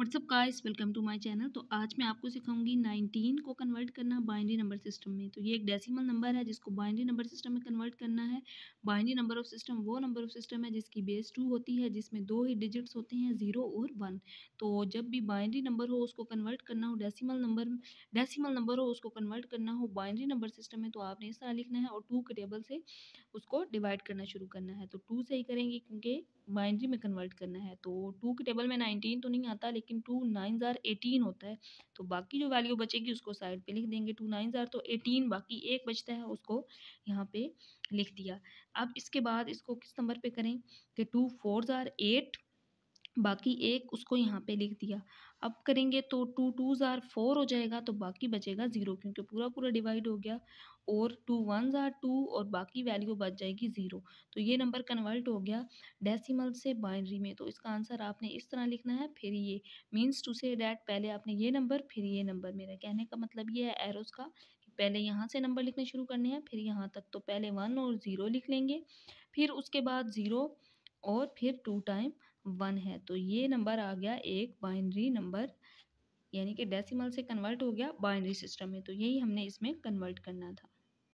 WhatsApp guys welcome to my channel तो आज मैं आपको सिखाऊंगी 19 को कन्वर्ट करना बाइनरी नंबर सिस्टम में तो ये एक डेसिमल नंबर है जिसको बाइनरी नंबर सिस्टम में कन्वर्ट करना है बाइनरी नंबर ऑफ सिस्टम वो नंबर ऑफ सिस्टम है जिसकी बेस टू होती है जिसमें दो ही डिजिट्स होते हैं ज़ीरो और वन तो जब भी बाइनरी नंबर हो उसको कन्वर्ट करना हो डेसीमल नंबर डेसीमल नंबर हो उसको कन्वर्ट करना हो बाइनरी नंबर सिस्टम में तो आपने इस तरह लिखना है और टू के टेबल से उसको डिवाइड करना शुरू करना है तो टू से ही करेंगे क्योंकि बाइनरी में कन्वर्ट करना है तो टू के टेबल में नाइनटीन तो नहीं आता लेकिन लेकिन टू नाइन ज़ार एटीन होता है तो बाकी जो वैल्यू बचेगी उसको साइड पे लिख देंगे टू नाइन ज़ार तो एटीन बाकी एक बचता है उसको यहाँ पे लिख दिया अब इसके बाद इसको किस नंबर पे करें कि टू फोर ज़ार एट बाकी एक उसको यहाँ पे लिख दिया अब करेंगे तो टू टू ज़ार फोर हो जाएगा तो बाकी बचेगा ज़ीरो क्योंकि पूरा पूरा डिवाइड हो गया और टू वन ज़ार टू और बाकी वैल्यू बच जाएगी ज़ीरो तो ये नंबर कन्वर्ट हो गया डेसिमल से बाइनरी में तो इसका आंसर आपने इस तरह लिखना है फिर ये मीन्स टू से डैट पहले आपने ये नंबर फिर ये नंबर मेरा कहने का मतलब ये है एरोज़ का पहले यहाँ से नंबर लिखने शुरू करने हैं फिर यहाँ तक तो पहले वन और ज़ीरो लिख लेंगे फिर उसके बाद ज़ीरो और फिर टू टाइम वन है तो ये नंबर आ गया एक बाइनरी नंबर यानी कि डेसिमल से कन्वर्ट हो गया बाइनरी सिस्टम में तो यही हमने इसमें कन्वर्ट करना था